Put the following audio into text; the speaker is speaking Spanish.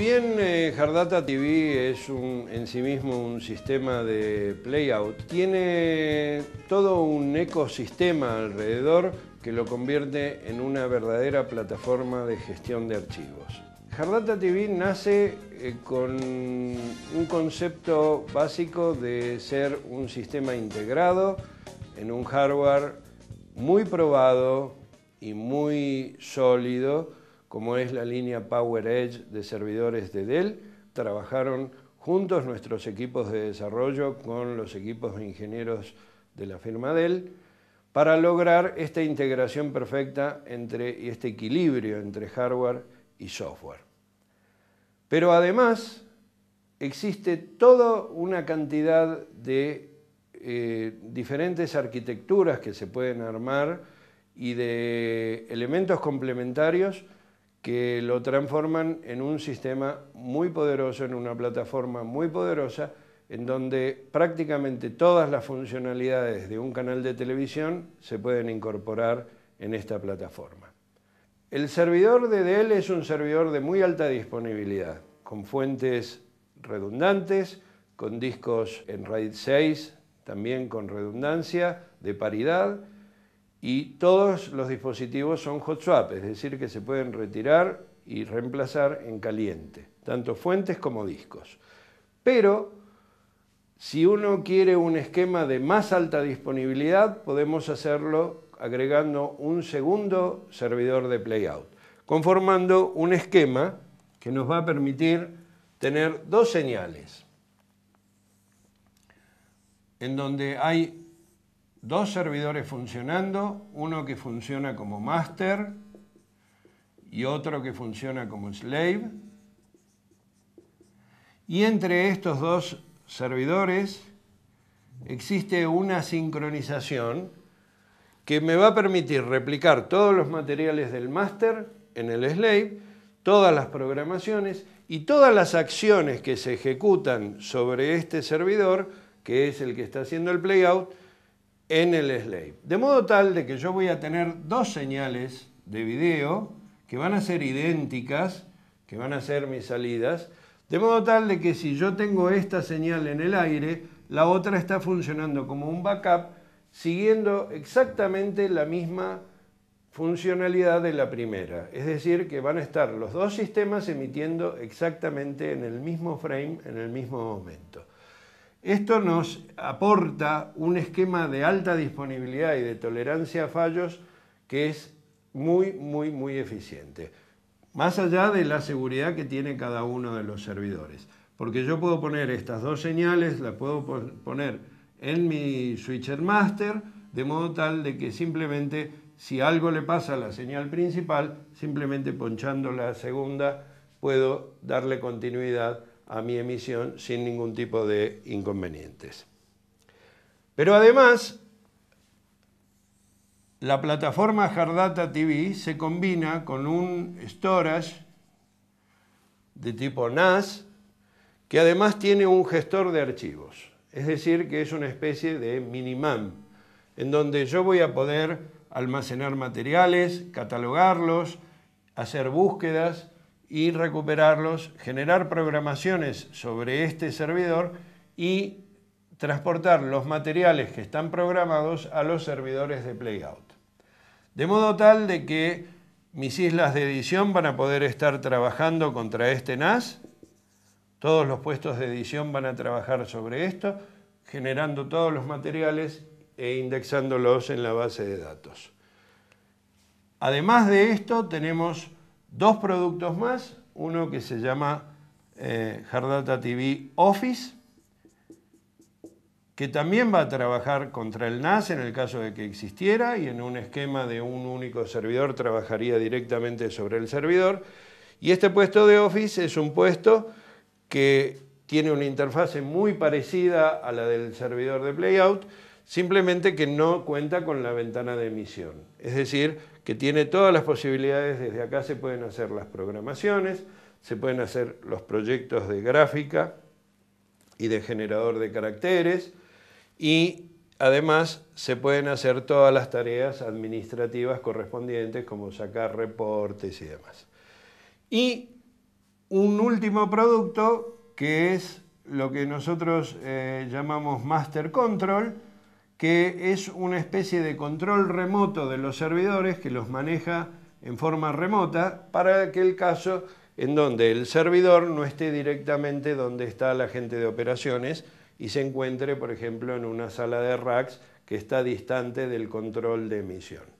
bien Hardata eh, TV es en sí mismo un sistema de playout, tiene todo un ecosistema alrededor que lo convierte en una verdadera plataforma de gestión de archivos. Hardata TV nace eh, con un concepto básico de ser un sistema integrado en un hardware muy probado y muy sólido como es la línea Power Edge de servidores de Dell, trabajaron juntos nuestros equipos de desarrollo con los equipos de ingenieros de la firma Dell para lograr esta integración perfecta entre, y este equilibrio entre hardware y software. Pero además existe toda una cantidad de eh, diferentes arquitecturas que se pueden armar y de elementos complementarios que lo transforman en un sistema muy poderoso, en una plataforma muy poderosa, en donde prácticamente todas las funcionalidades de un canal de televisión se pueden incorporar en esta plataforma. El servidor de DL es un servidor de muy alta disponibilidad, con fuentes redundantes, con discos en RAID 6, también con redundancia, de paridad, y todos los dispositivos son hot swap, es decir, que se pueden retirar y reemplazar en caliente, tanto fuentes como discos. Pero si uno quiere un esquema de más alta disponibilidad, podemos hacerlo agregando un segundo servidor de playout, conformando un esquema que nos va a permitir tener dos señales, en donde hay dos servidores funcionando, uno que funciona como master y otro que funciona como slave. Y entre estos dos servidores existe una sincronización que me va a permitir replicar todos los materiales del master en el slave, todas las programaciones y todas las acciones que se ejecutan sobre este servidor, que es el que está haciendo el playout, en el slave. De modo tal de que yo voy a tener dos señales de video que van a ser idénticas, que van a ser mis salidas, de modo tal de que si yo tengo esta señal en el aire, la otra está funcionando como un backup, siguiendo exactamente la misma funcionalidad de la primera. Es decir, que van a estar los dos sistemas emitiendo exactamente en el mismo frame, en el mismo momento. Esto nos aporta un esquema de alta disponibilidad y de tolerancia a fallos que es muy, muy, muy eficiente. Más allá de la seguridad que tiene cada uno de los servidores. Porque yo puedo poner estas dos señales, las puedo poner en mi switcher master, de modo tal de que simplemente si algo le pasa a la señal principal, simplemente ponchando la segunda, puedo darle continuidad a mi emisión sin ningún tipo de inconvenientes. Pero además, la plataforma Hardata TV se combina con un storage de tipo NAS que además tiene un gestor de archivos. Es decir, que es una especie de minimam en donde yo voy a poder almacenar materiales, catalogarlos, hacer búsquedas y recuperarlos, generar programaciones sobre este servidor y transportar los materiales que están programados a los servidores de Playout. De modo tal de que mis islas de edición van a poder estar trabajando contra este NAS, todos los puestos de edición van a trabajar sobre esto, generando todos los materiales e indexándolos en la base de datos. Además de esto, tenemos dos productos más, uno que se llama Hardata eh, TV Office, que también va a trabajar contra el NAS en el caso de que existiera y en un esquema de un único servidor trabajaría directamente sobre el servidor. Y este puesto de Office es un puesto que tiene una interfase muy parecida a la del servidor de Playout, simplemente que no cuenta con la ventana de emisión. Es decir, que tiene todas las posibilidades, desde acá se pueden hacer las programaciones, se pueden hacer los proyectos de gráfica y de generador de caracteres y además se pueden hacer todas las tareas administrativas correspondientes como sacar reportes y demás. Y un último producto que es lo que nosotros eh, llamamos Master Control, que es una especie de control remoto de los servidores que los maneja en forma remota para aquel caso en donde el servidor no esté directamente donde está la gente de operaciones y se encuentre, por ejemplo, en una sala de racks que está distante del control de emisión.